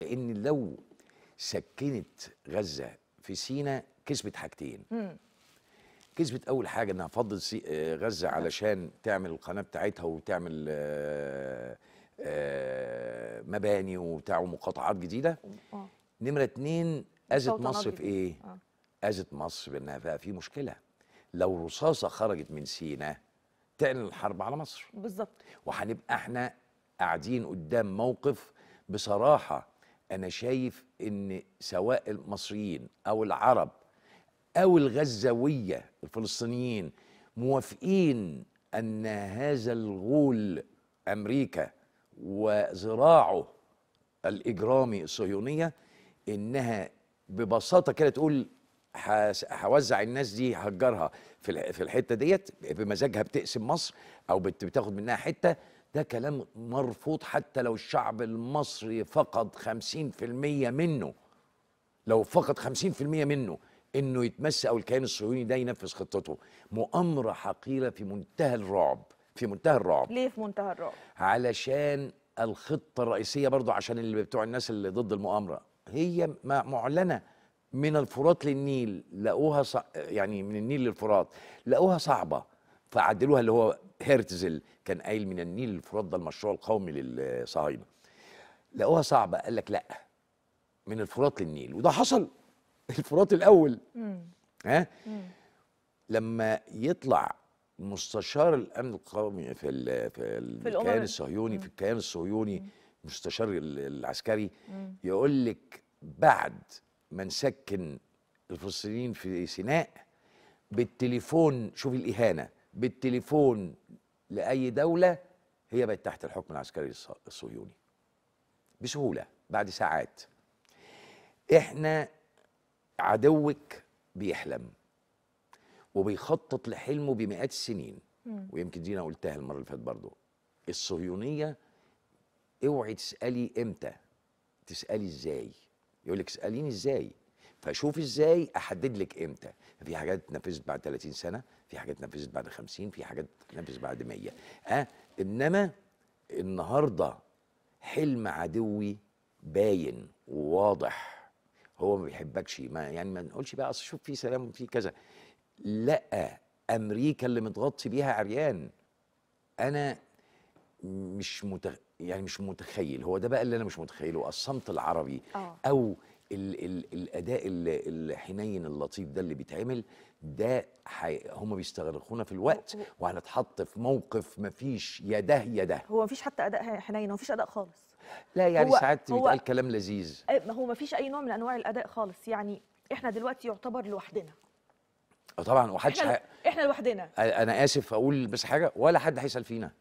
لان لو سكنت غزه في سينا كسبت حاجتين كسبت اول حاجه انها فضل آه، غزه علشان تعمل القناه بتاعتها وتعمل آه، آه، مباني وبتاع ومقاطعات جديده نمره اتنين اذت مصر في ايه؟ اذت مصر بانها بقى في مشكله لو رصاصه خرجت من سينا تعلن الحرب على مصر بالظبط وهنبقى احنا قاعدين قدام موقف بصراحه انا شايف ان سواء المصريين او العرب او الغزاويه الفلسطينيين موافقين ان هذا الغول امريكا وذراعه الاجرامي الصهيونيه انها ببساطه كده تقول هوزع الناس دي هجرها في الحته ديت بمزاجها بتقسم مصر او بتاخد منها حته ده كلام مرفوض حتى لو الشعب المصري فقد 50% منه لو فقد 50% منه انه يتمس او الكيان الصهيوني ده ينفذ خطته مؤامره حقيره في منتهى الرعب في منتهى الرعب ليه في منتهى الرعب علشان الخطه الرئيسيه برضه عشان اللي بتوع الناس اللي ضد المؤامره هي معلنه من الفرات للنيل لقوها يعني من النيل للفرات لقوها صعبه فعدلوها اللي هو هرتزل كان قايل من النيل الفرات ده المشروع القومي للصهاينه لقوها صعبه قال لك لا من الفرات للنيل وده حصل الفرات الاول مم. ها مم. لما يطلع مستشار الامن القومي في الـ في, الـ في الكيان الصهيوني في الكيان الصهيوني المستشار العسكري مم. يقول لك بعد ما نسكن الفلسطينيين في سيناء بالتليفون شوف الاهانه بالتليفون لاي دوله هي بقت تحت الحكم العسكري الصهيوني بسهوله بعد ساعات احنا عدوك بيحلم وبيخطط لحلمه بمئات السنين ويمكن دي انا قلتها المره اللي فاتت برضه الصهيونيه اوعي تسالي امتى تسالي ازاي يقول لك اساليني ازاي فشوف ازاي احدد لك امتى في حاجات اتنفذت بعد 30 سنه في حاجات اتنفذت بعد 50 في حاجات اتنفذت بعد 100 اه انما النهارده حلم عدوي باين وواضح هو ما بيحبكش ما يعني ما نقولش بقى اصل شوف في سلام وفي كذا لا امريكا اللي متغطي بيها عريان انا مش متخ... يعني مش متخيل هو ده بقى اللي انا مش متخيله الصمت العربي أوه. او ال ال الاداء الحنين اللطيف ده اللي بيتعمل ده هم بيستغرقونا في الوقت وهنتحط في موقف مفيش يا ده يا ده هو مفيش حتى اداء حنين هو مفيش اداء خالص لا يعني ساعات بيتقال كلام لذيذ هو مفيش اي نوع من انواع الاداء خالص يعني احنا دلوقتي يعتبر لوحدنا طبعا وحدش احنا, ح... احنا لوحدنا انا اسف اقول بس حاجه ولا حد هيسال فينا